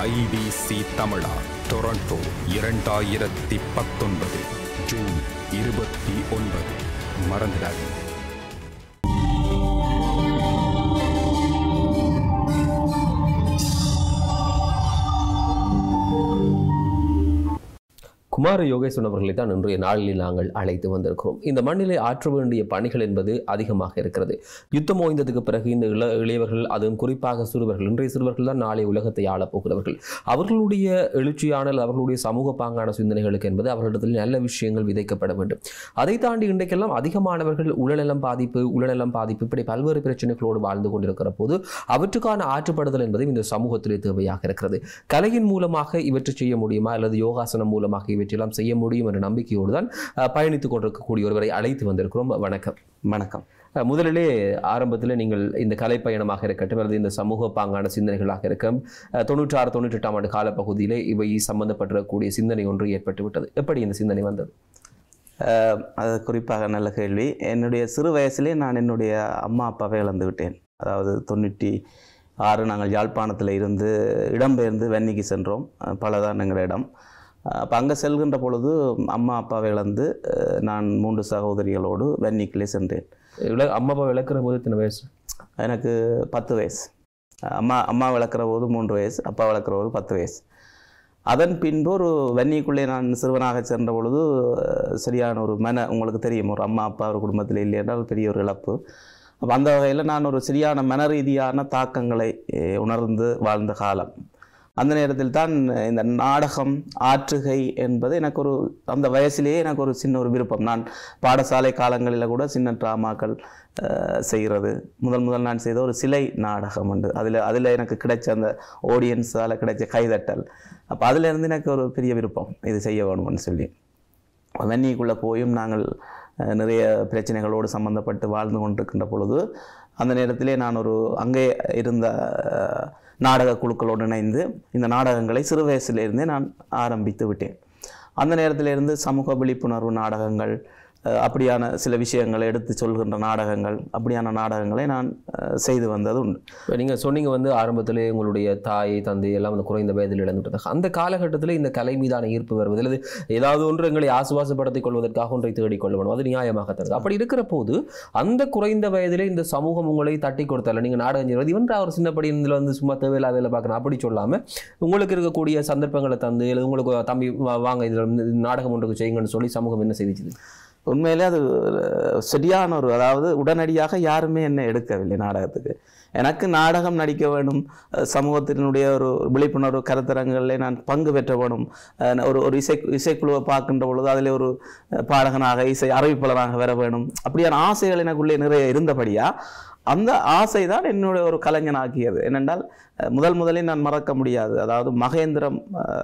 IBC தமிழா Toronto இரண்டாயிரத்தி பத்தொன்பது ஜூன் இருபத்தி ஒன்பது மறந்துடாதீங்க குமார யோகேஸ்வன் அவர்களை தான் இன்றைய நாளில் நாங்கள் அழைத்து வந்திருக்கிறோம் இந்த மண்ணிலை ஆற்ற வேண்டிய பணிகள் என்பது அதிகமாக இருக்கிறது யுத்தம் ஓய்ந்ததுக்கு பிறகு இந்த இள இளையவர்கள் அதுவும் குறிப்பாக சிறுவர்கள் இன்றைய சிறுவர்கள் தான் நாளை உலகத்தை ஆளப்போகிறவர்கள் அவர்களுடைய எழுச்சியான அவர்களுடைய சமூக பாங்கான சிந்தனைகளுக்கு என்பது அவர்களிடத்தில் நல்ல விஷயங்கள் விதைக்கப்பட வேண்டும் அதை தாண்டி இன்றைக்கெல்லாம் அதிகமானவர்கள் உடல்நலம் பாதிப்பு உடல்நலம் பாதிப்பு இப்படி பல்வேறு பிரச்சனைகளோடு வாழ்ந்து கொண்டிருக்கிற போது அவற்றுக்கான ஆற்றுப்படுதல் என்பதும் இந்த சமூகத்திலே தேவையாக இருக்கிறது கலையின் மூலமாக இவற்றை செய்ய முடியுமா அல்லது யோகாசனம் மூலமாக இவற்றை இவற்றையெல்லாம் செய்ய முடியும் என்ற நம்பிக்கையோடு தான் பயணித்துக் கொண்டிருக்கக்கூடிய ஒருவரை அழைத்து வந்திருக்கிறோம் வணக்கம் வணக்கம் முதலிலே ஆரம்பத்தில் நீங்கள் இந்த கலைப்பயணமாக இருக்கட்டும் அல்லது இந்த சமூக பாங்கான சிந்தனைகளாக இருக்கும் தொண்ணூற்றாறு தொண்ணூற்றி எட்டாம் ஆண்டு காலப்பகுதியிலே இவை சம்பந்தப்பட்டிருக்கக்கூடிய சிந்தனை ஒன்று ஏற்பட்டுவிட்டது எப்படி இந்த சிந்தனை வந்தது அது குறிப்பாக நல்ல கேள்வி என்னுடைய சிறு வயசுலே நான் என்னுடைய அம்மா அப்பாவை இழந்து விட்டேன் அதாவது தொண்ணூற்றி ஆறு நாங்கள் யாழ்ப்பாணத்தில் இருந்து இடம்பெயர்ந்து வென்னிக்கு சென்றோம் பலதான் எங்கள் இடம் அப்போ அங்கே செல்கின்ற பொழுது அம்மா அப்பாவை இழந்து நான் மூன்று சகோதரிகளோடு வென்னிக்கிலே சென்றேன் இவ்வளோ அம்மா அப்பா விளக்குற போது எத்தனை வயசு எனக்கு பத்து வயசு அம்மா அம்மா விளக்குற போது மூன்று வயசு அப்பா விளக்குற போது பத்து வயசு அதன் பின்பு ஒரு வன்னிக்குள்ளே நான் சிறுவனாக சென்ற பொழுது சரியான ஒரு மன உங்களுக்கு தெரியும் ஒரு அம்மா அப்பா ஒரு குடும்பத்தில் இல்லை என்றால் பெரிய ஒரு இழப்பு அப்போ அந்த வகையில் நான் ஒரு சரியான மன ரீதியான தாக்கங்களை உணர்ந்து வாழ்ந்த காலம் அந்த நேரத்தில் தான் இந்த நாடகம் ஆற்றுகை என்பது எனக்கு ஒரு அந்த வயசிலேயே எனக்கு ஒரு சின்ன ஒரு விருப்பம் நான் பாடசாலை காலங்களில் கூட சின்ன ட்ராமாக்கள் செய்கிறது முதல் முதல் நான் செய்த ஒரு சிலை நாடகம் உண்டு அதில் அதில் எனக்கு கிடைச்ச அந்த ஆடியன்ஸால் கிடைச்ச கைதட்டல் அப்போ அதிலேருந்து எனக்கு ஒரு பெரிய விருப்பம் இது செய்ய வேணும்னு சொல்லி வன்னிக்குள்ளே போயும் நாங்கள் நிறைய பிரச்சனைகளோடு சம்மந்தப்பட்டு வாழ்ந்து கொண்டிருக்கின்ற பொழுது அந்த நேரத்திலே நான் ஒரு அங்கே இருந்த நாடக குழுக்களோடு இணைந்து இந்த நாடகங்களை சிறு வயசிலிருந்தே நான் ஆரம்பித்து விட்டேன் அந்த நேரத்திலிருந்து சமூக விழிப்புணர்வு நாடகங்கள் அப்படியான சில விஷயங்களை எடுத்து சொல்கின்ற நாடகங்கள் அப்படியான நாடகங்களை நான் செய்து வந்தது உண்டு நீங்கள் சொன்னீங்க வந்து ஆரம்பத்திலே உங்களுடைய தாய் தந்தை எல்லாம் வந்து குறைந்த வயதில் இழந்துவிட்டாங்க அந்த காலகட்டத்தில் இந்த கலை மீதான ஈர்ப்பு வருவது அல்லது ஏதாவது ஒன்று எங்களை ஆசுவாசப்படுத்திக் கொள்வதற்காக ஒன்றை தேடிக்கொள்ள வேணும் அது நியாயமாக தருது அப்படி இருக்கிற போது அந்த குறைந்த வயதிலே இந்த சமூகம் உங்களை தட்டி கொடுத்தல நீங்கள் நாடகம் செய்வது இவன் அவர் சின்னப்படி இதில் வந்து சும்மா தேவையில்லாத வேலை பார்க்கணும் அப்படி சொல்லாமல் உங்களுக்கு இருக்கக்கூடிய சந்தர்ப்பங்களை தந்து இல்லை உங்களுக்கு தம்பி வாங்க இதில் நாடகம் ஒன்றுக்கு செய்யுங்கன்னு சொல்லி சமூகம் என்ன செய்திச்சு உண்மையிலே அது சரியான ஒரு அதாவது உடனடியாக யாருமே என்னை எடுக்கவில்லை நாடகத்துக்கு எனக்கு நாடகம் நடிக்க வேணும் சமூகத்தினுடைய ஒரு விழிப்புணர்வு கருத்தரங்களில் நான் பங்கு பெற்ற வேணும் ஒரு ஒரு இசை இசைக்குழுவை பார்க்கின்ற பொழுது அதில் ஒரு பாடகனாக இசை அறிவிப்பாளராக வர வேணும் அப்படியான ஆசைகள் எனக்குள்ளே நிறைய இருந்தபடியாக அந்த ஆசை தான் என்னுடைய ஒரு கலைஞனாக்கியது என்னென்றால் முதல் முதலில் நான் மறக்க முடியாது அதாவது மகேந்திரம்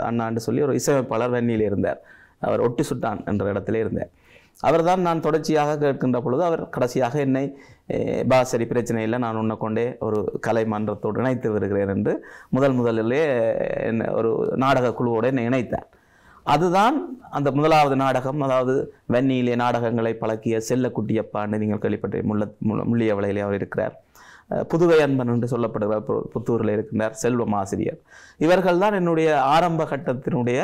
அண்ணான்னு சொல்லி ஒரு இசையமைப்பாளர் வெண்ணியில் இருந்தார் அவர் ஒட்டி சுட்டான் என்ற இடத்துல இருந்தேன் அவர்தான் நான் தொடர்ச்சியாக கேட்கின்ற பொழுது அவர் கடைசியாக என்னை பாசரி பிரச்சனை இல்லை நான் உன்னை ஒரு கலை மன்றத்தோடு இணைத்து வருகிறேன் என்று முதல் முதலிலே என்ன ஒரு நாடக குழுவோடு என்னை இணைத்தார் அதுதான் அந்த முதலாவது நாடகம் அதாவது வன்னியிலே நாடகங்களை பழக்கிய செல்லக்குட்டியப்பான்னு நீங்கள் கேள்விப்பட்ட முள்ள வலையிலே அவர் இருக்கிறார் புதுவை அன்பன் என்று சொல்லப்படுகிறார் புத்தூரில் இருக்கின்றார் செல்வம் ஆசிரியர் இவர்கள்தான் என்னுடைய ஆரம்ப கட்டத்தினுடைய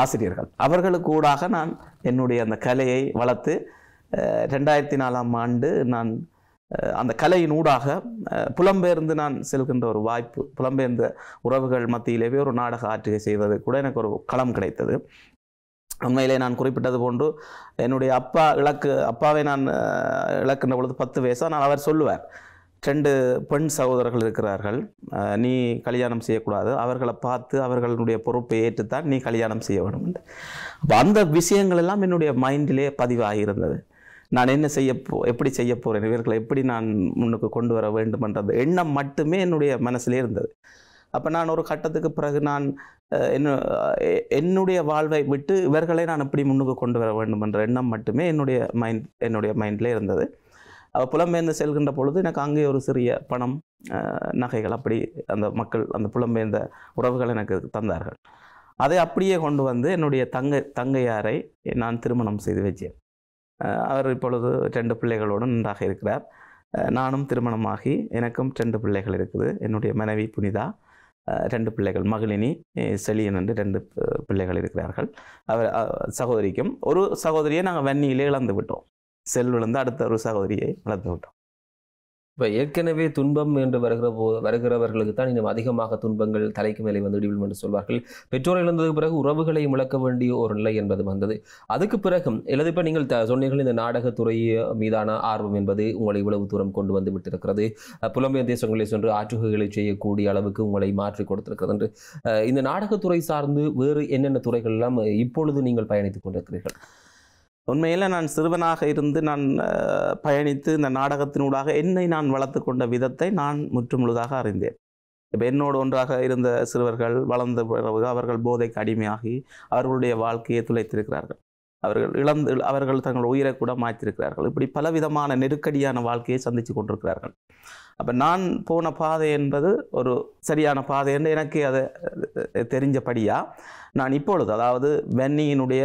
ஆசிரியர்கள் அவர்களுக்கு ஊடாக நான் என்னுடைய அந்த கலையை வளர்த்து ரெண்டாயிரத்தி நாலாம் ஆண்டு நான் அந்த கலையின் ஊடாக புலம்பெயர்ந்து நான் செல்கின்ற ஒரு வாய்ப்பு புலம்பெயர்ந்த உறவுகள் மத்தியிலேயே ஒரு நாடக ஆற்றுகை செய்வது கூட எனக்கு ஒரு களம் கிடைத்தது உண்மையிலே நான் குறிப்பிட்டது போன்று என்னுடைய அப்பா இலக்கு அப்பாவை நான் இழக்கின்ற பொழுது பத்து வயசு ஆனால் அவர் சொல்லுவார் ரெண்டு பெண் சகோதரர்கள் இருக்கிறார்கள் நீ கல்யாணம் செய்யக்கூடாது அவர்களை பார்த்து அவர்களுடைய பொறுப்பை ஏற்றுத்தான் நீ கல்யாணம் செய்ய வேண்டும் என்று அப்போ அந்த விஷயங்கள் எல்லாம் என்னுடைய மைண்டிலே பதிவாகியிருந்தது நான் என்ன செய்ய போ எப்படி செய்ய போகிறேன் இவர்களை எப்படி நான் முன்னுக்கு கொண்டு வர வேண்டும்ன்றது எண்ணம் மட்டுமே என்னுடைய மனசிலே இருந்தது அப்போ நான் ஒரு கட்டத்துக்கு பிறகு நான் என்ன என்னுடைய வாழ்வை விட்டு இவர்களை நான் எப்படி முன்னுக்கு கொண்டு வர வேண்டுமென்ற எண்ணம் மட்டுமே என்னுடைய மைண்ட் என்னுடைய மைண்டில் இருந்தது புலம்பெயர்ந்து செல்கின்ற பொழுது எனக்கு அங்கே ஒரு சிறிய பணம் நகைகள் அப்படி அந்த மக்கள் அந்த புலம்பெயர்ந்த உறவுகள் எனக்கு தந்தார்கள் அதை அப்படியே கொண்டு வந்து என்னுடைய தங்கை தங்கையாரை நான் திருமணம் செய்து வச்சேன் அவர் இப்பொழுது ரெண்டு பிள்ளைகளோடு நன்றாக இருக்கிறார் நானும் திருமணமாகி எனக்கும் ரெண்டு பிள்ளைகள் இருக்குது என்னுடைய மனைவி புனிதா ரெண்டு பிள்ளைகள் மகளினி செலியன் என்று ரெண்டு பிள்ளைகள் இருக்கிறார்கள் அவர் சகோதரிக்கும் ஒரு சகோதரியை நாங்கள் வன்னியிலே இழந்து விட்டோம் செல் அடுத்த ஒரு சகோதரியை வளர்த்து விட்டோம் இப்போ ஏற்கனவே துன்பம் என்று வருகிற போ வருகிறவர்களுக்கு தான் இன்னும் அதிகமாக துன்பங்கள் தலைக்கு மேலே வந்து விடும் என்று சொல்வார்கள் பெற்றோர் இழந்ததுக்கு பிறகு உறவுகளை முழக்க வேண்டிய ஒரு நிலை என்பது வந்தது அதுக்கு பிறகும் இல்லது இப்போ நீங்கள் த சொன்னீர்கள் இந்த நாடகத்துறை மீதான ஆர்வம் என்பது உங்களை இவ்வளவு தூரம் கொண்டு வந்து விட்டிருக்கிறது புலம்பெயர் தேசங்களில் சென்று ஆற்றுகைகளை செய்யக்கூடிய அளவுக்கு உங்களை மாற்றி கொடுத்திருக்கிறது என்று இந்த நாடகத்துறை சார்ந்து வேறு என்னென்ன துறைகள் எல்லாம் இப்பொழுது நீங்கள் பயணித்துக் கொண்டிருக்கிறீர்கள் உண்மையில் நான் சிறுவனாக இருந்து நான் பயணித்து இந்த நாடகத்தினூடாக என்னை நான் வளர்த்து கொண்ட விதத்தை நான் முற்றுமுழுதாக அறிந்தேன் இப்போ என்னோடு ஒன்றாக இருந்த சிறுவர்கள் வளர்ந்த பிறகு அவர்கள் போதைக்கு அடிமையாகி அவர்களுடைய வாழ்க்கையை துளைத்திருக்கிறார்கள் அவர்கள் இழந்து அவர்கள் தங்கள் உயிரை கூட மாற்றிருக்கிறார்கள் இப்படி பலவிதமான நெருக்கடியான வாழ்க்கையை சந்தித்து கொண்டிருக்கிறார்கள் அப்போ நான் போன பாதை என்பது ஒரு சரியான பாதை என்று எனக்கு அதை தெரிஞ்சபடியாக நான் இப்பொழுது அதாவது வென்னியினுடைய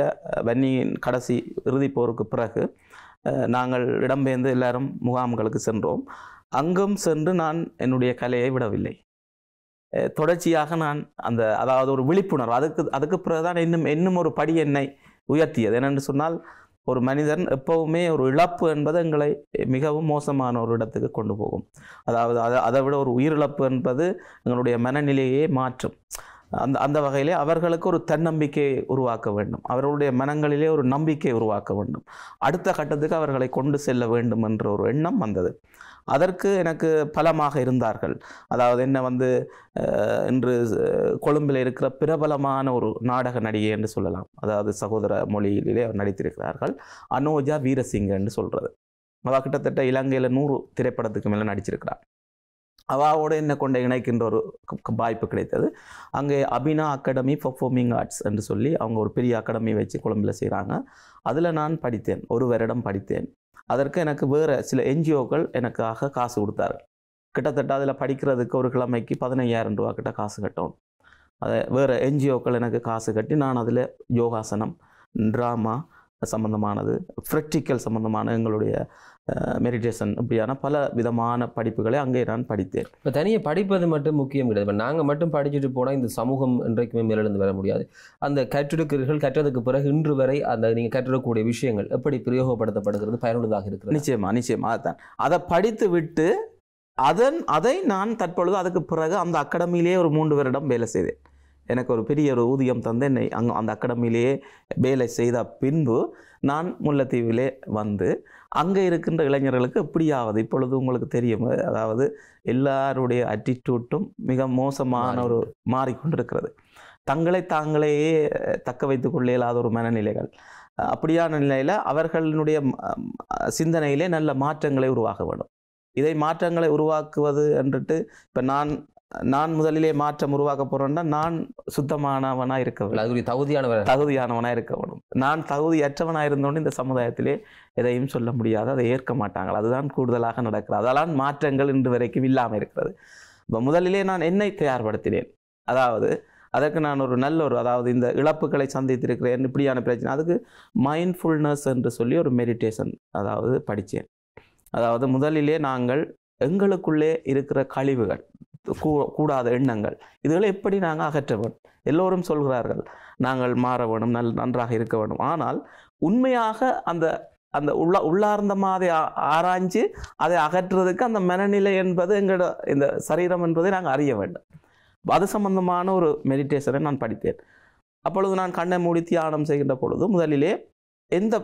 வென்னியின் கடைசி இறுதி போருக்கு பிறகு நாங்கள் இடம்பெயர்ந்து எல்லாரும் முகாம்களுக்கு சென்றோம் அங்கும் சென்று நான் என்னுடைய கலையை விடவில்லை தொடர்ச்சியாக நான் அந்த அதாவது ஒரு விழிப்புணர்வு அதுக்கு அதுக்கு பிறகுதான் இன்னும் இன்னும் ஒரு படி என்னை உயர்த்தியது ஏனென்று சொன்னால் ஒரு மனிதன் எப்பவுமே ஒரு இழப்பு என்பது எங்களை மிகவும் மோசமான ஒரு இடத்துக்கு கொண்டு போகும் அதாவது அதை அதை விட ஒரு உயிரிழப்பு என்பது எங்களுடைய மனநிலையே மாற்றும் அந்த அந்த வகையிலே அவர்களுக்கு ஒரு தன்னம்பிக்கையை உருவாக்க வேண்டும் அவர்களுடைய மனங்களிலே ஒரு நம்பிக்கை உருவாக்க வேண்டும் அடுத்த கட்டத்துக்கு அவர்களை கொண்டு செல்ல வேண்டும் என்ற ஒரு எண்ணம் வந்தது அதற்கு எனக்கு பலமாக இருந்தார்கள் அதாவது என்ன வந்து இன்று கொழும்பில் இருக்கிற பிரபலமான ஒரு நாடக நடிகை என்று சொல்லலாம் அதாவது சகோதர மொழியிலே அவர் நடித்திருக்கிறார்கள் அனோஜா வீரசிங்க என்று சொல்கிறது அதாவது கிட்டத்தட்ட இலங்கையில் நூறு திரைப்படத்துக்கு மேலே நடிச்சிருக்கிறார் அவாவோடு என்ன கொண்ட இணைக்கின்ற ஒரு வாய்ப்பு கிடைத்தது அங்கே அபினா அகாடமி பர்ஃபார்மிங் ஆர்ட்ஸ் என்று சொல்லி அவங்க ஒரு பெரிய அகாடமி வச்சு கொழம்பில் செய்கிறாங்க அதில் நான் படித்தேன் ஒரு வருடம் படித்தேன் அதற்கு எனக்கு வேறு சில என்ஜிஓக்கள் எனக்காக காசு கொடுத்தார்கள் கிட்டத்தட்ட அதில் படிக்கிறதுக்கு ஒரு கிழமைக்கு பதினையாயிரம் ரூபா கிட்ட காசு கட்டும் அதை வேறு என்ஜிஓக்கள் எனக்கு காசு கட்டி நான் அதில் யோகாசனம் ட்ராமா சம்மந்தமானது ஃப்ரெக்டிக்கல் சம்மந்தமான எங்களுடைய மெடிடேஷன் இப்படியான பல விதமான படிப்புகளை அங்கே நான் படித்தேன் இப்போ தனியாக படிப்பது மட்டும் முக்கியம் கிடையாது இப்போ நாங்கள் மட்டும் படிச்சுட்டு போனால் இந்த சமூகம் இன்றைக்குமே மேலிருந்து வர முடியாது அந்த கற்றெடுக்கிறீர்கள் கற்றதுக்கு பிறகு இன்று வரை அந்த நீங்கள் கற்றிடக்கூடிய விஷயங்கள் எப்படி பிரயோகப்படுத்தப்படுகிறது பயனுள்ளதாக இருக்கிறது நிச்சயமாக நிச்சயமாக அதுதான் அதை படித்து விட்டு அதன் அதை நான் தற்பொழுது அதுக்கு பிறகு அந்த அகாடமியிலேயே ஒரு மூன்று வருடம் வேலை செய்தேன் எனக்கு ஒரு பெரிய ஒரு ஊதியம் தந்து என்னை அங்கே அந்த அகாடமிலேயே வேலை செய்த பின்பு நான் முல்லைத்தீவிலே வந்து அங்கே இருக்கின்ற இளைஞர்களுக்கு எப்படியாவது இப்பொழுது உங்களுக்கு தெரியும் அதாவது எல்லாருடைய அட்டிடியூட்டும் மிக மோசமான ஒரு மாறிக்கொண்டிருக்கிறது தங்களை தாங்களையே தக்க வைத்து கொள்ள இயலாத ஒரு மனநிலைகள் அப்படியான நிலையில் அவர்களுடைய சிந்தனையிலே நல்ல மாற்றங்களை உருவாக்க வேண்டும் இதை மாற்றங்களை உருவாக்குவது என்றுட்டு இப்போ நான் நான் முதலிலே மாற்றம் உருவாக்க போறேன்னா நான் சுத்தமானவனா இருக்க வேண்டும் தகுதியானவன் தகுதியானவனா இருக்க வேணும் நான் தகுதியற்றவனா இருந்தோன்னு இந்த சமுதாயத்திலே எதையும் சொல்ல முடியாது அதை ஏற்க மாட்டாங்க அதுதான் கூடுதலாக நடக்கிறது அதெல்லாம் மாற்றங்கள் இன்று வரைக்கும் இல்லாமல் இருக்கிறது இப்போ முதலிலே நான் என்னை தயார்படுத்தினேன் அதாவது அதற்கு நான் ஒரு நல்ல ஒரு அதாவது இந்த இழப்புகளை சந்தித்திருக்கிறேன் இப்படியான பிரச்சனை அதுக்கு மைண்ட்ஃபுல்னஸ் என்று சொல்லி ஒரு மெடிடேஷன் அதாவது படித்தேன் அதாவது முதலிலே நாங்கள் எங்களுக்குள்ளே இருக்கிற கழிவுகள் கூடாத எண்ணங்கள் இதுகளை எப்படி நாங்கள் அகற்ற வேண்டும் எல்லோரும் சொல்கிறார்கள் நாங்கள் மாற வேணும் நல் நன்றாக இருக்க வேண்டும் ஆனால் உண்மையாக அந்த அந்த உள்ள உள்ளார்ந்த மாதிரி ஆராய்ஞ்சு அதை அகற்றுறதுக்கு அந்த மனநிலை என்பது எங்களோட இந்த சரீரம் என்பதை நாங்கள் அறிய வேண்டும் அது சம்பந்தமான ஒரு மெடிடேஷனை நான் படித்தேன் அப்பொழுது நான் கண்ணை மூடி தியானம் செய்கின்ற பொழுது முதலிலே எந்த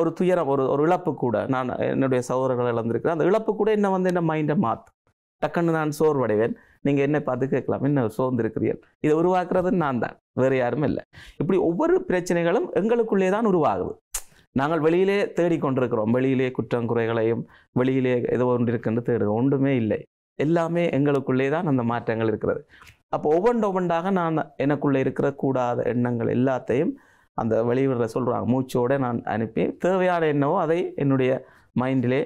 ஒரு துயரம் ஒரு ஒரு இழப்பு கூட நான் என்னுடைய சகோதரர்கள் இழந்திருக்கிறேன் அந்த இழப்பு கூட என்ன வந்து என்ன மைண்டை மாற்றும் டக்குன்னு நான் சோர்வடைவேன் நீங்கள் என்னை பார்த்து கேட்கலாம் என்ன சோர்ந்திருக்கிறீர்கள் இதை உருவாக்குறது நான் தான் வேறு யாரும் இல்லை இப்படி ஒவ்வொரு பிரச்சனைகளும் எங்களுக்குள்ளே தான் உருவாகுது நாங்கள் வெளியிலே தேடிக்கொண்டிருக்கிறோம் வெளியிலே குற்றம் குறைகளையும் வெளியிலே ஏதோ ஒன்று இருக்குன்னு தேடுகிறோம் ஒன்றுமே இல்லை எல்லாமே எங்களுக்குள்ளே தான் அந்த மாற்றங்கள் இருக்கிறது அப்போ ஒவ்வொன்று ஒவ்வொன்றாக நான் எனக்குள்ளே இருக்கிற கூடாத எண்ணங்கள் எல்லாத்தையும் அந்த வெளியிடுற சொல்கிறாங்க மூச்சோடு நான் அனுப்பி தேவையான எண்ணவோ அதை என்னுடைய மைண்டிலே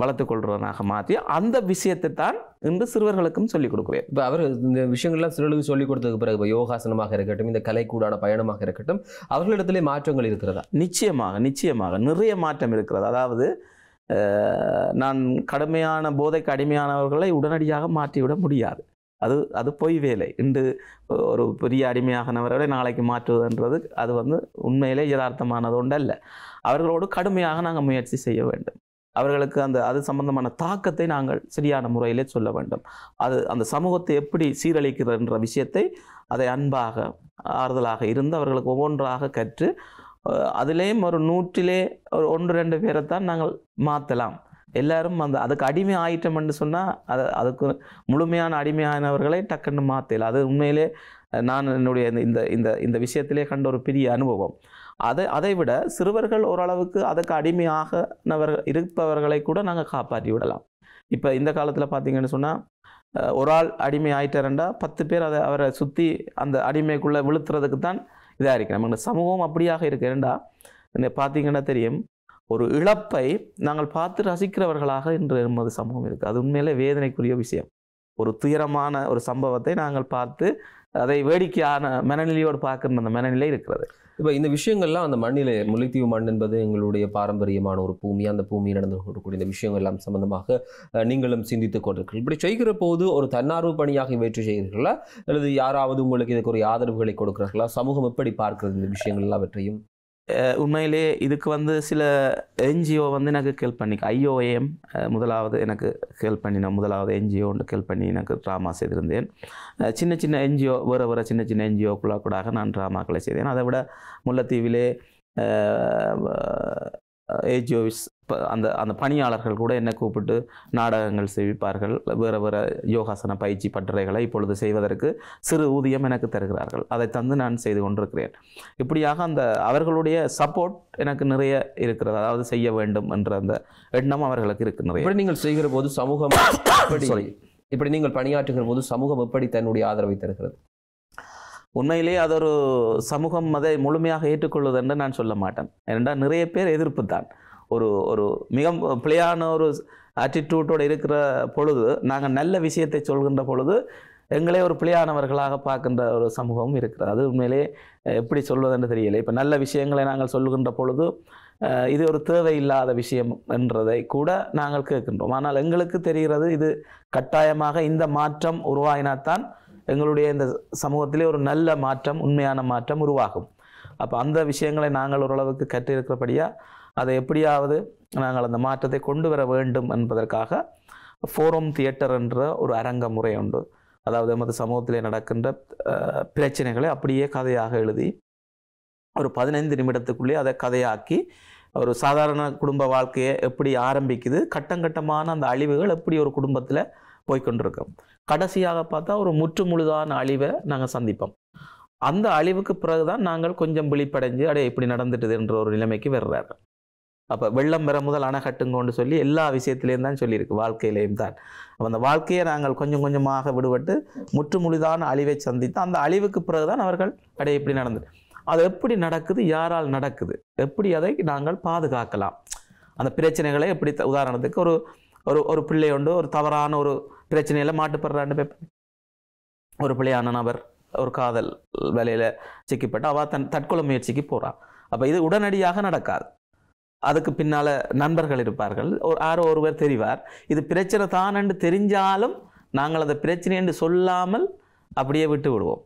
வளர்த்து கொள்றவனாக மாற்றி அந்த விஷயத்தை தான் இந்த சிறுவர்களுக்கும் சொல்லிக் கொடுக்குறேன் இப்போ அவர் இந்த விஷயங்கள்லாம் சிறுவர்களுக்கு சொல்லிக் கொடுத்ததுக்கு பிறகு இப்போ யோகாசனமாக இருக்கட்டும் இந்த கலைக்கூடான பயணமாக இருக்கட்டும் அவர்களிடத்துல மாற்றங்கள் இருக்கிறதா நிச்சயமாக நிச்சயமாக நிறைய மாற்றம் இருக்கிறது அதாவது நான் கடுமையான போதைக்கு அடிமையானவர்களை உடனடியாக மாற்றிவிட முடியாது அது அது பொய் வேலை இன்று ஒரு பெரிய அடிமையாகனவர்களை நாளைக்கு மாற்றுவதுன்றது அது வந்து உண்மையிலே யதார்த்தமானது ஒன்றல்ல அவர்களோடு கடுமையாக நாங்கள் முயற்சி செய்ய வேண்டும் அவர்களுக்கு அந்த அது சம்பந்தமான தாக்கத்தை நாங்கள் சரியான முறையிலே சொல்ல வேண்டும் அது அந்த சமூகத்தை எப்படி சீரழிக்கிறதுன்ற விஷயத்தை அதை அன்பாக ஆறுதலாக இருந்து அவர்களுக்கு ஒவ்வொன்றாக கற்று அதுலேயும் ஒரு நூற்றிலே ஒரு ஒன்று ரெண்டு பேரைத்தான் நாங்கள் மாற்றலாம் எல்லாரும் அந்த அதுக்கு அடிமை ஆயிட்டம் என்று சொன்னால் அது அதுக்கு முழுமையான அடிமையானவர்களை டக்குன்னு மாற்றல அது உண்மையிலே நான் என்னுடைய இந்த இந்த இந்த விஷயத்திலே கண்ட ஒரு பெரிய அனுபவம் அதை அதை விட சிறுவர்கள் ஓரளவுக்கு அதற்கு அடிமையாகனவர் இருப்பவர்களை கூட நாங்கள் காப்பாற்றி விடலாம் இப்போ இந்த காலத்தில் பார்த்தீங்கன்னு சொன்னால் ஒரு ஆள் அடிமை ஆயிட்டாருண்டா பத்து பேர் அதை அவரை சுற்றி அந்த அடிமைக்குள்ளே விழுத்துறதுக்கு தான் இதாக இருக்கிறோம் நம்ம சமூகம் அப்படியாக என்னை பார்த்தீங்கன்னா தெரியும் ஒரு இழப்பை நாங்கள் பார்த்து ரசிக்கிறவர்களாக இன்று நமது சமூகம் இருக்குது அது உண்மையிலே வேதனைக்குரிய விஷயம் ஒரு துயரமான ஒரு சம்பவத்தை நாங்கள் பார்த்து அதை வேடிக்கையான மனநிலையோடு பார்க்கணும் அந்த மனநிலை இருக்கிறது இப்போ இந்த விஷயங்கள்லாம் அந்த மண்ணிலே முல்லைத்தீவு மண் என்பது எங்களுடைய பாரம்பரியமான ஒரு பூமி அந்த பூமியில் நடந்து கொண்டிருக்கூடிய இந்த விஷயங்கள் எல்லாம் சம்பந்தமாக நீங்களும் சிந்தித்துக் கொண்டிருக்கிறீர்கள் இப்படி செய்கிற போது ஒரு தன்னார்வ பணியாக வெற்றி செய்கிறீர்களா அல்லது யாராவது உங்களுக்கு இதுக்கு ஒரு ஆதரவுகளை கொடுக்கிறார்களா சமூகம் எப்படி பார்க்கிறது இந்த விஷயங்கள் எல்லாவற்றையும் உண்மையிலே இதுக்கு வந்து சில என்ஜிஓ வந்து எனக்கு ஹெல்ப் பண்ணி ஐஓஏஎம் முதலாவது எனக்கு ஹெல்ப் நான் முதலாவது என்ஜிஓன்னு ஹெல்ப் பண்ணி எனக்கு ட்ராமா செய்திருந்தேன் சின்ன சின்ன என்ஜிஓ வேறு வேறு சின்ன சின்ன என்ஜிஓக்குள்ளாக கூட நான் ட்ராமாக்களை செய்தேன் அதை விட முல்லைத்தீவிலே ஏஜிஓவிஸ் அந்த அந்த பணியாளர்கள் கூட என்னை கூப்பிட்டு நாடகங்கள் செய்விப்பார்கள் வேறு வேறு யோகாசன பயிற்சி பட்டறைகளை இப்பொழுது செய்வதற்கு சிறு ஊதியம் எனக்கு தருகிறார்கள் அதை தந்து நான் செய்து கொண்டிருக்கிறேன் இப்படியாக அந்த அவர்களுடைய சப்போர்ட் எனக்கு நிறைய இருக்கிறது அதாவது செய்ய வேண்டும் என்ற அந்த எண்ணம் அவர்களுக்கு இருக்கு நிறைய நீங்கள் செய்கிற போது சமூகம் இப்படி நீங்கள் பணியாற்றுகிற போது சமூகம் எப்படி தன்னுடைய ஆதரவை தருகிறது உண்மையிலேயே அது ஒரு சமூகம் அதை முழுமையாக ஏற்றுக்கொள்வது என்று நான் சொல்ல மாட்டேன் ஏனென்றால் நிறைய பேர் எதிர்ப்பு தான் ஒரு ஒரு மிக பிழையான ஒரு ஆட்டிடியூட்டோடு இருக்கிற பொழுது நாங்கள் நல்ல விஷயத்தை சொல்கின்ற பொழுது எங்களே ஒரு பிழையானவர்களாக பார்க்கின்ற ஒரு சமூகமும் இருக்கிறது அது உண்மையிலே எப்படி சொல்வதென்று தெரியலை இப்போ நல்ல விஷயங்களை நாங்கள் சொல்லுகின்ற பொழுது இது ஒரு தேவையில்லாத விஷயம் என்றதை கூட நாங்கள் கேட்கின்றோம் ஆனால் எங்களுக்கு தெரிகிறது இது கட்டாயமாக இந்த மாற்றம் உருவாகினால்தான் எங்களுடைய இந்த சமூகத்திலே ஒரு நல்ல மாற்றம் உண்மையான மாற்றம் உருவாகும் அப்போ அந்த விஷயங்களை நாங்கள் ஓரளவுக்கு கற்றிருக்கிறபடியாக அதை எப்படியாவது நாங்கள் அந்த மாற்றத்தை கொண்டு வர வேண்டும் என்பதற்காக ஃபோரம் தியேட்டர் என்ற ஒரு அரங்க முறை உண்டு அதாவது நமது சமூகத்திலே நடக்கின்ற பிரச்சனைகளை அப்படியே கதையாக எழுதி ஒரு பதினைந்து நிமிடத்துக்குள்ளே அதை கதையாக்கி ஒரு சாதாரண குடும்ப வாழ்க்கையை எப்படி ஆரம்பிக்குது கட்டங்கட்டமான அந்த அழிவுகள் எப்படி ஒரு குடும்பத்தில் போய்கொண்டிருக்கோம் கடைசியாக பார்த்தா ஒரு முற்றுமுழுதான அழிவை நாங்கள் சந்திப்போம் அந்த அழிவுக்கு பிறகு தான் நாங்கள் கொஞ்சம் விழிப்படைஞ்சு அடைய இப்படி நடந்துட்டுது என்ற ஒரு நிலைமைக்கு வர்றாரு அப்போ வெள்ளம் பெற முதல் அணகட்டுங்கோன்னு சொல்லி எல்லா விஷயத்துலேயும் தான் சொல்லியிருக்கு வாழ்க்கையிலையும் தான் அப்போ அந்த வாழ்க்கையை நாங்கள் கொஞ்சம் கொஞ்சமாக விடுபட்டு முற்றுமுழுதான அழிவை சந்தித்து அந்த அழிவுக்கு பிறகு தான் அவர்கள் அடைய எப்படி நடந்தது அது எப்படி நடக்குது யாரால் நடக்குது எப்படி அதை நாங்கள் பாதுகாக்கலாம் அந்த பிரச்சனைகளை எப்படி உதாரணத்துக்கு ஒரு ஒரு ஒரு பிள்ளை உண்டு ஒரு தவறான ஒரு பிரச்சனையில் மாட்டுப்படுறாண்டு ஒரு பிள்ளையான நபர் ஒரு காதல் வேலையில் சிக்கிப்பட்டு அவள் தன் தற்கொலை முயற்சிக்கு போகிறான் அப்போ இது உடனடியாக நடக்காது அதுக்கு பின்னால் நண்பர்கள் இருப்பார்கள் ஒரு ஆரோ ஒருவர் தெரிவார் இது பிரச்சனை தான் என்று தெரிஞ்சாலும் நாங்கள் அதை பிரச்சனை என்று சொல்லாமல் அப்படியே விட்டு விடுவோம்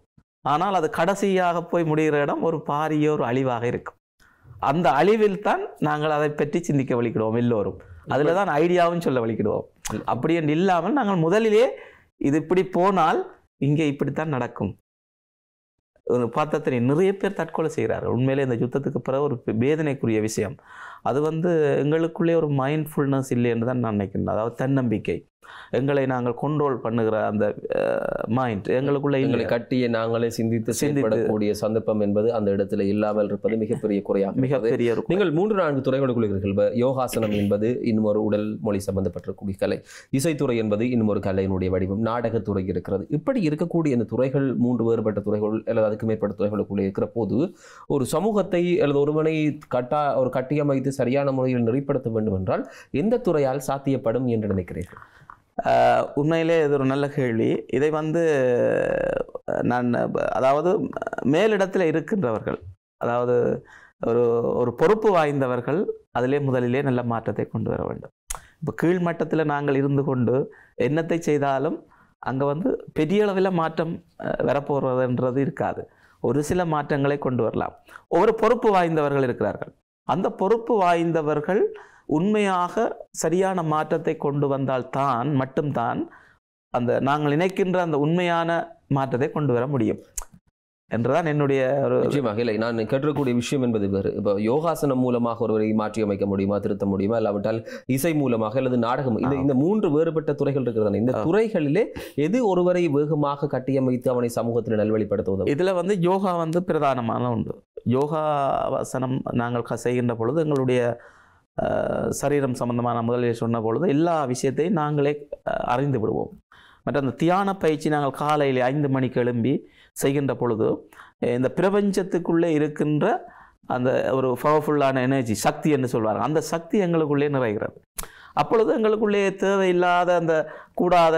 ஆனால் அது கடைசியாக போய் முடிகிற இடம் ஒரு பாரிய ஒரு அழிவாக இருக்கும் அந்த அழிவில் தான் நாங்கள் அதை பற்றி சிந்திக்க வலிக்கிடுவோம் எல்லோரும் அதில் தான் ஐடியாவும் சொல்ல வலிக்கிடுவோம் அப்படி என்று இல்லாமல் நாங்கள் முதலிலே இது இப்படி போனால் இங்கே இப்படித்தான் நடக்கும் பார்த்தா நிறைய பேர் தற்கொலை செய்கிறார் உண்மையிலே இந்த யுத்தத்துக்கு பிறகு ஒரு வேதனைக்குரிய விஷயம் அது வந்து எங்களுக்குள்ளே ஒரு மைண்ட்ஃபுல்னஸ் இல்லை என்று தான் நான் நினைக்கிறேன் அதாவது தன்னம்பிக்கை எங்களை நாங்கள் கண்ட்ரோல் பண்ணுகிற அந்த மைண்ட் எங்களுக்குள்ள எங்களை கட்டியை நாங்களே சிந்தித்து சிந்திப்படக்கூடிய சந்தர்ப்பம் என்பது அந்த இடத்துல இல்லாமல் இருப்பது மிகப்பெரிய குறையாக மிகப்பெரிய நீங்கள் மூன்று நான்கு துறைகளுக்கு யோகாசனம் என்பது இன்னும் ஒரு உடல் மொழி சம்பந்தப்பட்டிருக்கக்கூடிய கலை இசைத்துறை என்பது இன்னும் ஒரு கலையினுடைய வடிவம் நாடகத்துறை இருக்கிறது இப்படி இருக்கக்கூடிய இந்த துறைகள் மூன்று வேறுபட்ட துறைகள் அல்லது அதுக்கு மேற்பட்ட துறைகளுக்குள்ளே இருக்கிற போது ஒரு சமூகத்தை அல்லது ஒருவனை கட்டா ஒரு கட்டியமைத்து சரியான முறையில் நெறிப்படுத்த வேண்டும் என்றால் எந்த துறையால் சாத்தியப்படும் என்று நினைக்கிறீர்கள் உண்மையிலே இது ஒரு நல்ல கேள்வி இதை வந்து நான் அதாவது மேலிடத்தில் இருக்கின்றவர்கள் அதாவது ஒரு ஒரு பொறுப்பு வாய்ந்தவர்கள் அதிலே முதலிலே நல்ல மாற்றத்தை கொண்டு வர வேண்டும் இப்போ கீழ்மட்டத்தில் நாங்கள் இருந்து கொண்டு என்னத்தை செய்தாலும் அங்கே வந்து பெரிய அளவில் மாற்றம் வரப்போகிறதுன்றது இருக்காது ஒரு சில மாற்றங்களை கொண்டு வரலாம் ஒவ்வொரு பொறுப்பு வாய்ந்தவர்கள் இருக்கிறார்கள் அந்த பொறுப்பு வாய்ந்தவர்கள் உண்மையாக சரியான மாற்றத்தை கொண்டு வந்தால் தான் மட்டும்தான் அந்த நாங்கள் நினைக்கின்ற அந்த உண்மையான மாற்றத்தை கொண்டு வர முடியும் என்றுதான் என்னுடைய ஒரு நிச்சயமாக இல்லை நான் கேட்டிருக்கக்கூடிய விஷயம் என்பது வேறு இப்போ யோகாசனம் மூலமாக ஒருவரை மாற்றி அமைக்க முடியுமா திருத்த முடியுமா இல்லாவிட்டால் இசை மூலமாக அல்லது நாடகம் இந்த இந்த மூன்று வேறுபட்ட துறைகள் இருக்கிறது இந்த துறைகளிலே எது ஒருவரை வேகமாக கட்டியமைத்து அவனை சமூகத்தில் நல்வழிப்படுத்துவது இதில் வந்து யோகா வந்து பிரதானமான ஒன்று யோகாசனம் நாங்கள் செய்கின்ற பொழுது எங்களுடைய சரீரம் சம்பந்தமாக நான் முதலில் சொன்ன பொழுது எல்லா விஷயத்தையும் நாங்களே அறிந்து விடுவோம் மற்ற அந்த தியான பயிற்சி நாங்கள் காலையில் ஐந்து மணிக்கு எழும்பி செய்கின்ற பொழுது இந்த பிரபஞ்சத்துக்குள்ளே இருக்கின்ற அந்த ஒரு பவர்ஃபுல்லான எனர்ஜி சக்தி என்று சொல்வாங்க அந்த சக்தி எங்களுக்குள்ளே நிறைகிறது அப்பொழுது எங்களுக்குள்ளே தேவையில்லாத அந்த கூடாத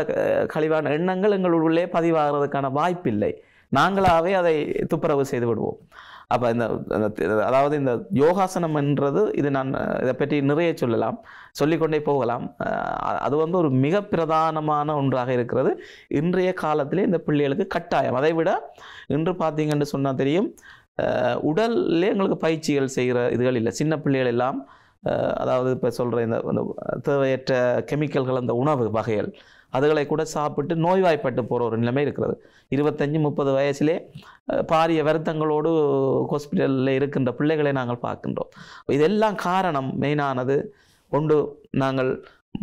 கழிவான எண்ணங்கள் எங்களுக்குள்ளே பதிவாகிறதுக்கான வாய்ப்பில்லை நாங்களாகவே அதை துப்புரவு செய்து விடுவோம் அப்போ இந்த அதாவது இந்த யோகாசனம் என்றது இது நான் இதை பற்றி நிறைய சொல்லலாம் சொல்லிக்கொண்டே போகலாம் அது வந்து ஒரு மிக பிரதானமான ஒன்றாக இருக்கிறது இன்றைய காலத்திலே இந்த பிள்ளைகளுக்கு கட்டாயம் அதை விட இன்று பார்த்தீங்கன்னு சொன்னால் தெரியும் உடல்லே எங்களுக்கு பயிற்சிகள் செய்கிற இதுகள் இல்லை சின்ன பிள்ளைகள் எல்லாம் அதாவது இப்போ சொல்கிற இந்த தேவையற்ற கெமிக்கல்கள் அந்த உணவு வகைகள் அதுகளை கூட சாப்பிட்டு நோய்வாய்ப்பட்டு போகிற ஒரு நிலைமை இருக்கிறது இருபத்தஞ்சி முப்பது வயசுலே பாரிய வருத்தங்களோடு ஹாஸ்பிட்டலில் இருக்கின்ற பிள்ளைகளை நாங்கள் பார்க்கின்றோம் இதெல்லாம் காரணம் மெயினானது ஒன்று நாங்கள்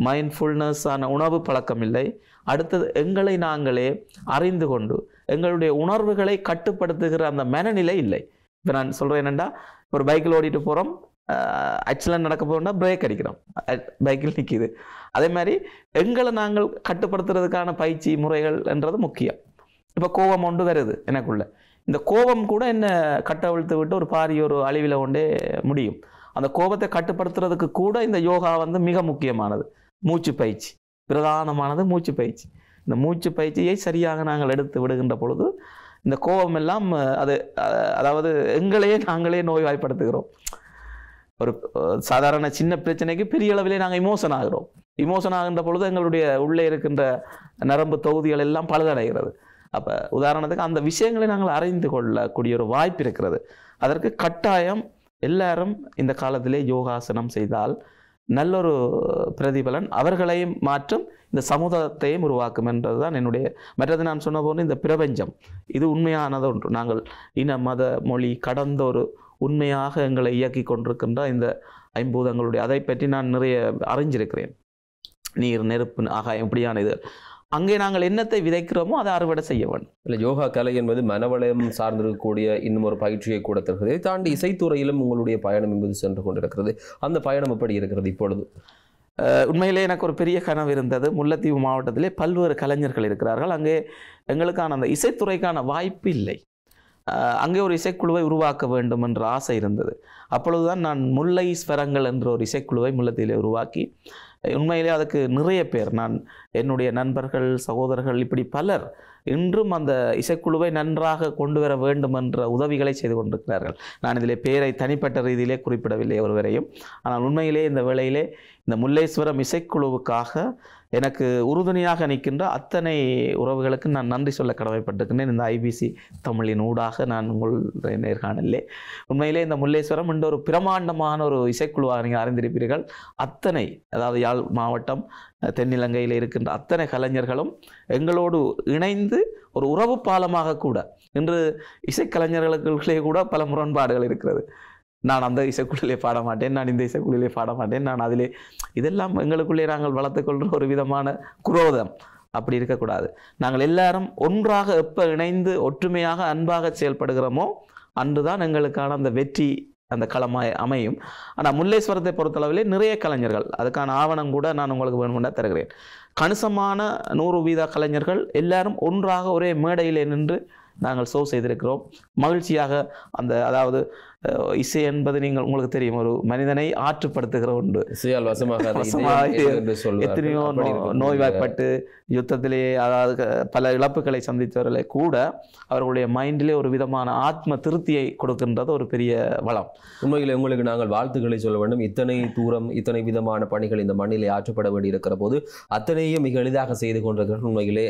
மைண்ட்ஃபுல்னஸான உணவு பழக்கம் இல்லை அடுத்தது எங்களை நாங்களே அறிந்து கொண்டு எங்களுடைய உணர்வுகளை கட்டுப்படுத்துகிற அந்த மனநிலை இல்லை இப்போ நான் சொல்கிறேன் என்னெண்டா ஒரு பைக்கில் ஓடிட்டு போகிறோம் ஆக்சுவலாக நடக்க போகிறோம்னா பிரேக் அடிக்கிறோம் பைக்கில் நிற்கிது அதே மாதிரி எங்களை நாங்கள் கட்டுப்படுத்துறதுக்கான பயிற்சி முறைகள் என்றது முக்கியம் இப்போ கோபம் ஒன்று வருது எனக்குள்ள இந்த கோபம் கூட என்ன கட்டவிழ்த்து விட்டு ஒரு பாரி ஒரு அழிவில் கொண்டே முடியும் அந்த கோபத்தை கட்டுப்படுத்துறதுக்கு கூட இந்த யோகா வந்து மிக முக்கியமானது மூச்சு பயிற்சி பிரதானமானது மூச்சு பயிற்சி இந்த மூச்சு பயிற்சியை சரியாக நாங்கள் எடுத்து விடுகின்ற பொழுது இந்த கோபம் எல்லாம் அது அதாவது எங்களையே நாங்களே நோய்வாய்ப்படுத்துகிறோம் ஒரு சாதாரண சின்ன பிரச்சனைக்கு பெரிய அளவிலே நாங்கள் இமோஷன் ஆகிறோம் இமோஷன் ஆகின்ற பொழுது எங்களுடைய உள்ளே இருக்கின்ற நரம்பு தொகுதிகள் எல்லாம் பழுதடைகிறது அப்போ உதாரணத்துக்கு அந்த விஷயங்களை நாங்கள் அறிந்து கொள்ளக்கூடிய ஒரு வாய்ப்பு இருக்கிறது அதற்கு கட்டாயம் எல்லாரும் இந்த காலத்திலே யோகாசனம் செய்தால் நல்லொரு பிரதிபலன் அவர்களையும் மாற்றும் இந்த சமுதாயத்தையும் உருவாக்கும் என்றது தான் என்னுடைய மற்றது நான் சொன்ன போது இந்த பிரபஞ்சம் இது உண்மையானது ஒன்று நாங்கள் இன மத மொழி கடந்த ஒரு உண்மையாக எங்களை இயக்கி கொண்டிருக்கின்ற இந்த ஐம்பூதங்களுடைய அதை பற்றி நான் நிறைய அறிஞ்சிருக்கிறேன் நீர் நெருப்பு ஆகாயம் இப்படியான இது அங்கே நாங்கள் என்னத்தை விதைக்கிறோமோ அதை அறுவடை செய்ய வேண்டும் இல்லை யோகா கலை என்பது மனவளயம் சார்ந்திருக்கக்கூடிய இன்னும் ஒரு பயிற்சியை கூட தருகிறது தாண்டி இசைத்துறையிலும் உங்களுடைய பயணம் என்பது சென்று கொண்டிருக்கிறது அந்த பயணம் எப்படி இருக்கிறது இப்பொழுது உண்மையிலே எனக்கு ஒரு பெரிய கனவு இருந்தது முல்லைத்தீவு மாவட்டத்திலே பல்வேறு கலைஞர்கள் இருக்கிறார்கள் அங்கே எங்களுக்கான அந்த இசைத்துறைக்கான வாய்ப்பு இல்லை அங்கே ஒரு இசைக்குழுவை உருவாக்க வேண்டும் என்ற ஆசை இருந்தது அப்பொழுதுதான் நான் முல்லை ஸ்வரங்கள் என்ற ஒரு இசைக்குழுவை முல்லத்திலே உருவாக்கி உண்மையிலே அதுக்கு நிறைய பேர் நான் என்னுடைய நண்பர்கள் சகோதரர்கள் இப்படி பலர் இன்றும் அந்த இசைக்குழுவை நன்றாக கொண்டு வர வேண்டும் என்ற உதவிகளை செய்து கொண்டிருக்கிறார்கள் நான் இதிலே பேரை தனிப்பட்ட ரீதியிலே குறிப்பிடவில்லை ஒருவரையும் ஆனால் உண்மையிலே இந்த வேளையிலே இந்த முல்லைஸ்வரம் இசைக்குழுவுக்காக எனக்கு உறுதுணையாக நிற்கின்ற அத்தனை உறவுகளுக்கு நான் நன்றி சொல்ல கடமைப்பட்டிருக்கின்றேன் இந்த ஐபிசி தமிழின் ஊடாக நான் உங்கள் நேர்காணலே உண்மையிலே இந்த முல்லேஸ்வரம் என்ற ஒரு பிரமாண்டமான ஒரு இசைக்குழுவாக நீங்கள் அறிந்திருப்பீர்கள் அத்தனை அதாவது யாழ் மாவட்டம் தென்னிலங்கையில் இருக்கின்ற அத்தனை கலைஞர்களும் எங்களோடு இணைந்து ஒரு உறவு பாலமாக கூட இன்று இசைக்கலைஞர்களுக்குள்ளே கூட பல முரண்பாடுகள் இருக்கிறது நான் அந்த இசைக்குழுவிலே பாட மாட்டேன் நான் இந்த இசைக்குழுவிலே பாட மாட்டேன் நான் அதிலே இதெல்லாம் எங்களுக்குள்ளே நாங்கள் வளர்த்துக்கொள்கிற ஒரு விதமான குரோதம் அப்படி இருக்கக்கூடாது நாங்கள் எல்லாரும் ஒன்றாக எப்போ இணைந்து ஒற்றுமையாக அன்பாக செயல்படுகிறோமோ அன்று தான் எங்களுக்கான அந்த வெற்றி அந்த களமாய் அமையும் ஆனால் முல்லைஸ்வரத்தை பொறுத்தளவிலே நிறைய கலைஞர்கள் அதுக்கான ஆவணம் கூட நான் உங்களுக்கு வேணும்னா தருகிறேன் கணிசமான நூறு வீத கலைஞர்கள் எல்லாரும் ஒன்றாக ஒரே மேடையில் நின்று நாங்கள் சோ செய்திருக்கிறோம் மகிழ்ச்சியாக அந்த அதாவது இசை என்பது நீங்கள் உங்களுக்கு தெரியும் ஒரு மனிதனை ஆற்றுப்படுத்துகிற ஒன்று எத்தனையோ நோய்வாய்ப்பட்டு யுத்தத்திலேயே அதாவது பல இழப்புகளை சந்தித்தவர்களை கூட அவர்களுடைய மைண்டிலே ஒரு விதமான ஆத்ம திருப்தியை கொடுக்கின்றது ஒரு பெரிய வளம் உண்மையில் உங்களுக்கு நாங்கள் வாழ்த்துக்களை சொல்ல வேண்டும் இத்தனை தூரம் இத்தனை விதமான பணிகள் இந்த மண்ணிலே ஆற்றப்பட வேண்டியிருக்கிற போது அத்தனையும் மிக எளிதாக செய்து கொண்டிருக்கிற உண்மையிலே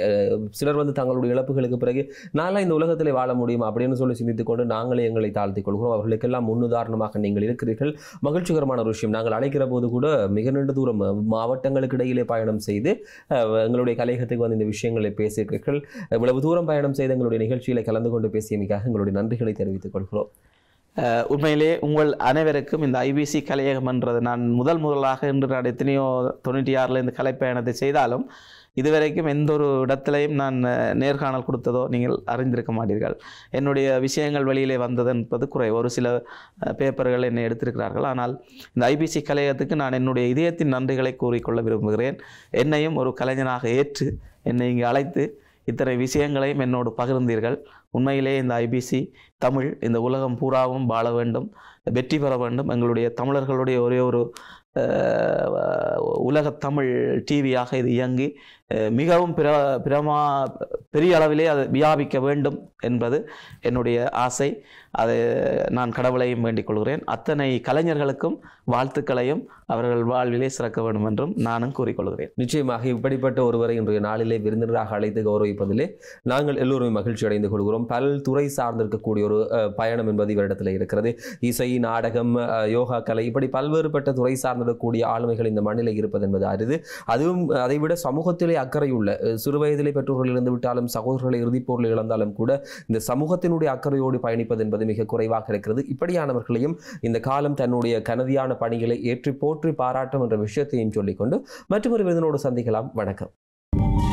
சிலர் வந்து தங்களுடைய இழப்புகளுக்கு பிறகு நான்லாம் இந்த உலகத்திலே வாழ முடியும் அப்படின்னு சொல்லி சிந்தித்துக் கொண்டு நாங்களே எங்களை தாழ்த்திக் கொள்கிறோம் அவர்களுக்கெல்லாம் முன்னுதாரணமாக நீங்கள் இருக்கிறீர்கள் மகிழ்ச்சிகரமான ஒரு விஷயம் நாங்கள் அழைக்கிற போது கூட மிக நீண்ட தூரம் மாவட்டங்களுக்கு இடையிலே பயணம் செய்து எங்களுடைய கலையகத்துக்கு வந்து இந்த விஷயங்களை பேசியிருக்கிறீர்கள் இவ்வளவு தூரம் பயணம் செய்த எங்களுடைய நிகழ்ச்சியில் கலந்து கொண்டு பேசியமைக்காக எங்களுடைய நன்றிகளை தெரிவித்துக் கொள்கிறோம் உண்மையிலே உங்கள் அனைவருக்கும் இந்த ஐபிசி கலையகம் என்றது நான் முதல் முதலாக இன்று நான் எத்தனையோ தொண்ணூற்றி ஆறில் இந்த கலைப்பயணத்தை செய்தாலும் இதுவரைக்கும் எந்த ஒரு இடத்துலையும் நான் நேர்காணல் கொடுத்ததோ நீங்கள் அறிந்திருக்க மாட்டீர்கள் என்னுடைய விஷயங்கள் வெளியிலே வந்தது என்பது குறை ஒரு சில பேப்பர்கள் என்னை எடுத்திருக்கிறார்கள் ஆனால் இந்த ஐபிசி கலையத்துக்கு நான் என்னுடைய இதயத்தின் நன்றிகளை கூறிக்கொள்ள விரும்புகிறேன் என்னையும் ஒரு கலைஞனாக ஏற்று என்னை இங்கே அழைத்து இத்தனை விஷயங்களையும் என்னோடு பகிர்ந்தீர்கள் உண்மையிலே இந்த ஐபிசி தமிழ் இந்த உலகம் பூராவும் வாழ வேண்டும் வெற்றி பெற வேண்டும் எங்களுடைய தமிழர்களுடைய ஒரே ஒரு உலக தமிழ் டிவியாக இது இயங்கி மிகவும் பிர பிரமா பெரிய அளவிலே அது வியாபிக்க வேண்டும் என்பது என்னுடைய ஆசை அது நான் கடவுளையும் வேண்டிக் கொள்கிறேன் அத்தனை கலைஞர்களுக்கும் வாழ்த்துக்களையும் அவர்கள் வாழ்விலே சிறக்க வேண்டும் என்றும் நானும் கூறிக்கொள்கிறேன் நிச்சயமாக இப்படிப்பட்ட ஒருவரை இன்றைய நாளிலே விருந்தினராக அழைத்து கௌரவிப்பதிலே நாங்கள் எல்லோரும் மகிழ்ச்சி அடைந்து கொள்கிறோம் பல் துறை சார்ந்திருக்கக்கூடிய ஒரு பயணம் என்பது இவரிடத்தில் இருக்கிறது இசை நாடகம் யோகா கலை இப்படி பல்வேறுபட்ட துறை சார்ந்திருக்கக்கூடிய ஆளுமைகள் இந்த மண்ணில் இருப்பது என்பது அரிது அதுவும் அதைவிட சமூகத்திலே அக்கறை உள்ள சிறு வயதிலே பெற்றோர்கள் இழந்து விட்டாலும் சகோதரர்களை இறுதிப்போரில் இழந்தாலும் கூட இந்த சமூகத்தினுடைய அக்கறையோடு பயணிப்பது என்பது அது மிக குறைவாக இருக்கிறது இப்படியானவர்களையும் இந்த காலம் தன்னுடைய கனதியான பணிகளை ஏற்றி போற்றி பாராட்டும் என்ற விஷயத்தையும் சொல்லிக்கொண்டு மற்றொரு விருதனோடு சந்திக்கலாம் வணக்கம்